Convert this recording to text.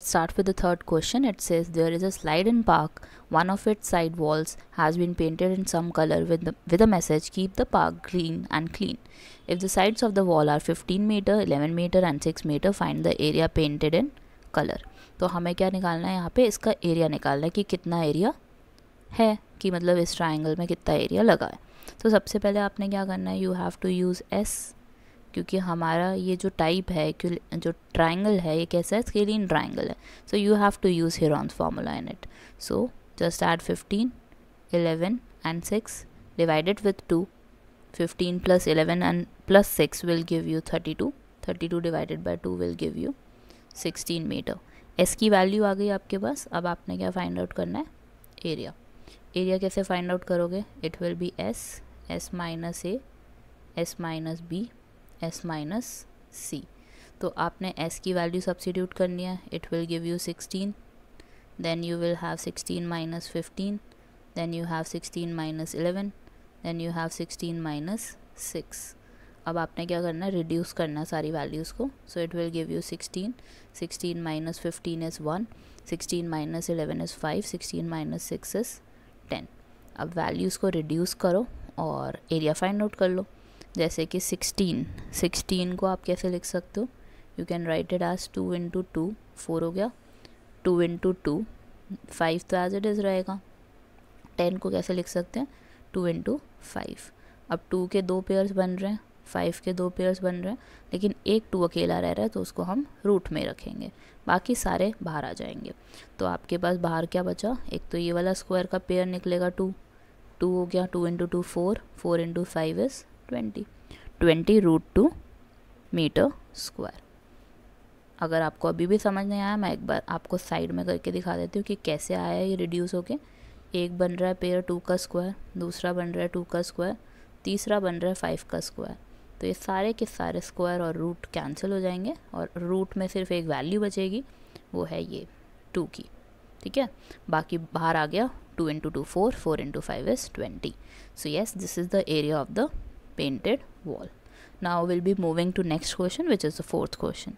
Start with the third question. It says there is a slide in park. One of its side walls has been painted in some color with the, with a message keep the park green and clean. If the sides of the wall are 15 meter, 11 meter and 6 meter, find the area painted in color. तो हमें क्या निकालना है यहाँ पे इसका area निकालना है कि कितना एरिया है कि मतलब इस ट्राइंगल में कितना एरिया लगा है तो सबसे पहले आपने क्या करना है you have to use S क्योंकि हमारा ये जो टाइप है जो ट्राइंगल है ये कैसा है स्केलिन ट्राइंगल है so you have to use Heron's formula in it so just add fifteen eleven and six divided with two fifteen plus eleven and plus six will give you thirty two thirty two divided by two will give you sixteen metre S की value आ गई आपके पास अब आपने क्या find out करना है area area कैसे फाइंड आउट करोगे it will be S S minus A S minus B S minus C तो आपने एस की वैल्यू सब्सिट्यूट करनी है it will give you sixteen then you will have sixteen minus fifteen then you have sixteen minus eleven then you have sixteen minus six अब आपने क्या करना है रिड्यूस करना है सारी वैल्यूज़ को so it will give you sixteen sixteen minus fifteen is one sixteen minus eleven is five sixteen minus six is ten अब वैल्यूज़ को रिड्यूस करो और एरिया फाइंड आउट कर लो जैसे कि सिक्सटीन सिक्सटीन को आप कैसे लिख सकते हो you can write it as two into two four हो गया टू इंटू टू फाइव तो एज इट इज़ रहेगा टेन को कैसे लिख सकते हैं टू इंटू फाइव अब टू के दो पेयर्स बन रहे हैं फाइव के दो पेयर्स बन रहे हैं लेकिन एक टू अकेला रह रहा है तो उसको हम रूट में रखेंगे बाकी सारे बाहर आ जाएंगे तो आपके पास बाहर क्या बचा एक तो ये वाला स्क्वायर का पेयर निकलेगा टू टू हो गया two into two four four into five is twenty twenty root two meter square अगर आपको अभी भी समझ नहीं आया मैं एक बार आपको साइड में करके दिखा देती हूँ कि कैसे आया ये रिड्यूस होके एक बन रहा है पेयर टू का स्क्वायर दूसरा बन रहा है टू का स्क्वायर तीसरा बन रहा है फाइव का स्क्वायर तो ये सारे के सारे स्क्वायर और रूट कैंसिल हो जाएंगे और रूट में सिर्फ एक वैल्यू बचेगी वो है ये टू की ठीक है बाकी बाहर आ गया two into two four four into five is twenty so yes this is the area of the painted wall now we'll be moving to next question which is the fourth question